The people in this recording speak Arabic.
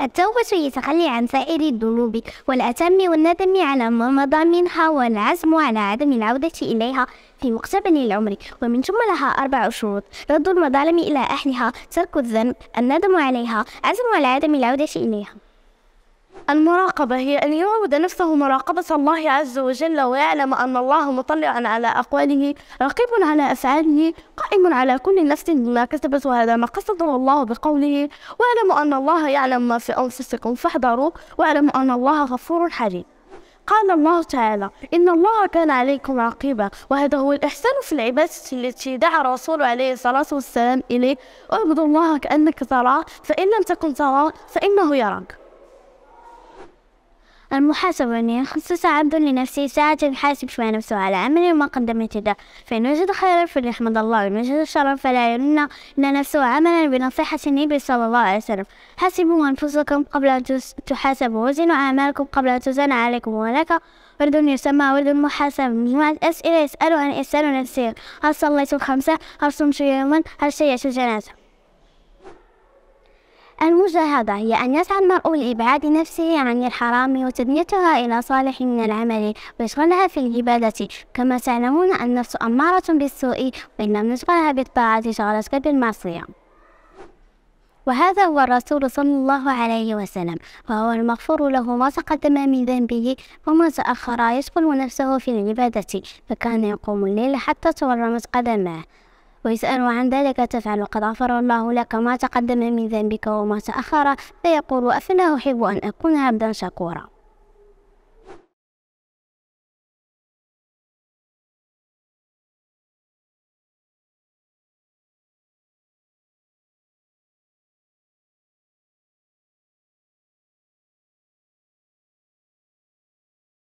التوبة يتخلي عن سائر الذنوب والأتم والندم على ما مضى منها والعزم على عدم العودة إليها في مقتبل العمر ومن ثم لها أربع شروط رد المظالم إلى أهلها ترك الذنب الندم عليها عزم على عدم العودة إليها المراقبة هي أن يعود نفسه مراقبة الله عز وجل ويعلم أن الله مطلع على أقواله رقيب على أفعاله قائم على كل نفس بما كسبت وهذا ما قصده الله بقوله واعلموا أن الله يعلم ما في أنفسكم فاحذروا واعلموا أن الله غفور حليم قال الله تعالى إن الله كان عليكم عقيبا وهذا هو الإحسان في العبادة التي دعا الرسول عليه الصلاة والسلام إليه اعبدوا الله كأنك تراه فإن لم تكن تراه فإنه يراك المحاسبة أني أخصص عبد لنفسي ساعة يحاسب شوية نفسه على عملي وما قدمت له فإن وجد خيرا فليحمد الله وإن وجد شرا فلا يلن إلا نفسه عملا بنصيحة النبي صلى الله عليه وسلم حاسبوا أنفسكم قبل أن تحاسبوا وزنوا أعمالكم قبل أن تزن عليكم ولك ورد يسمى ورد المحاسبة مجموعة أسئلة يسألها الإنسان نفسه هل صليت الخمسة هل صمت يوما هل شيعت الجنازة المجاهدة هي أن يسعى المرء لإبعاد نفسه عن الحرام وتدنيتها إلى صالح من العمل ويشغلها في العبادة كما تعلمون النفس أمارة بالسوء وإن لم نشغلها بالطاعة شغلتك بالمعصية وهذا هو الرسول صلى الله عليه وسلم وهو المغفور له ما تقدم من ذنبه وما تأخر يشغل نفسه في العبادة فكان يقوم الليل حتى تورمت قدماه ويسأل عن ذلك تفعل قد غفر الله لك ما تقدم من ذنبك وما تأخر فيقول أفلا أحب أن أكون عبدا شكورا